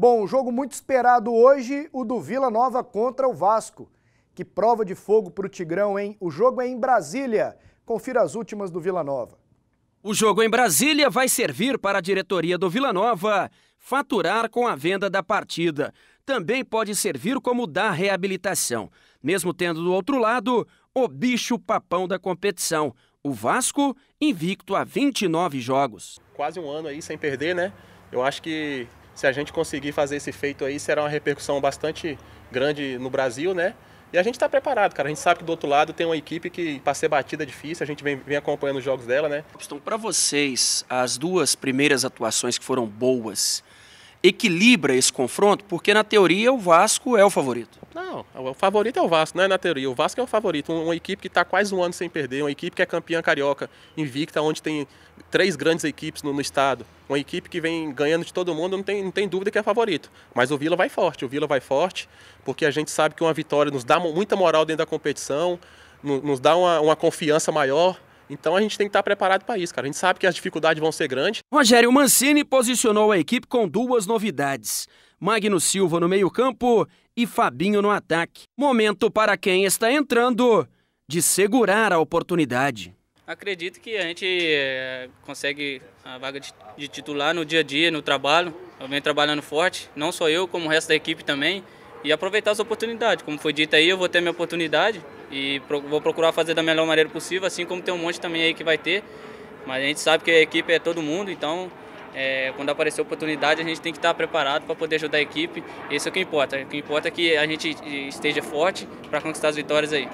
Bom, jogo muito esperado hoje, o do Vila Nova contra o Vasco. Que prova de fogo para o Tigrão, hein? O jogo é em Brasília. Confira as últimas do Vila Nova. O jogo em Brasília vai servir para a diretoria do Vila Nova faturar com a venda da partida. Também pode servir como da reabilitação, mesmo tendo do outro lado o bicho papão da competição, o Vasco, invicto a 29 jogos. Quase um ano aí sem perder, né? Eu acho que se a gente conseguir fazer esse feito aí, será uma repercussão bastante grande no Brasil, né? E a gente está preparado, cara. A gente sabe que do outro lado tem uma equipe que, para ser batida, é difícil. A gente vem, vem acompanhando os jogos dela, né? Então, para vocês, as duas primeiras atuações que foram boas, equilibra esse confronto? Porque na teoria o Vasco é o favorito. Não, o favorito é o Vasco, não é na teoria. O Vasco é o favorito. Uma equipe que está quase um ano sem perder, uma equipe que é campeã carioca, invicta, onde tem três grandes equipes no, no estado. Uma equipe que vem ganhando de todo mundo, não tem, não tem dúvida que é favorito. Mas o Vila vai forte, o Vila vai forte, porque a gente sabe que uma vitória nos dá muita moral dentro da competição, nos dá uma, uma confiança maior então a gente tem que estar preparado para isso, cara. A gente sabe que as dificuldades vão ser grandes. Rogério Mancini posicionou a equipe com duas novidades. Magno Silva no meio-campo e Fabinho no ataque. Momento para quem está entrando de segurar a oportunidade. Acredito que a gente é, consegue a vaga de, de, titular no dia a dia, no trabalho. Eu venho trabalhando forte, não só eu, como o resto da equipe também. E aproveitar as oportunidades. Como foi dito aí, eu vou ter minha oportunidade e vou procurar fazer da melhor maneira possível, assim como tem um monte também aí que vai ter. Mas a gente sabe que a equipe é todo mundo, então é, quando aparecer oportunidade a gente tem que estar preparado para poder ajudar a equipe. Isso é o que importa. O que importa é que a gente esteja forte para conquistar as vitórias aí.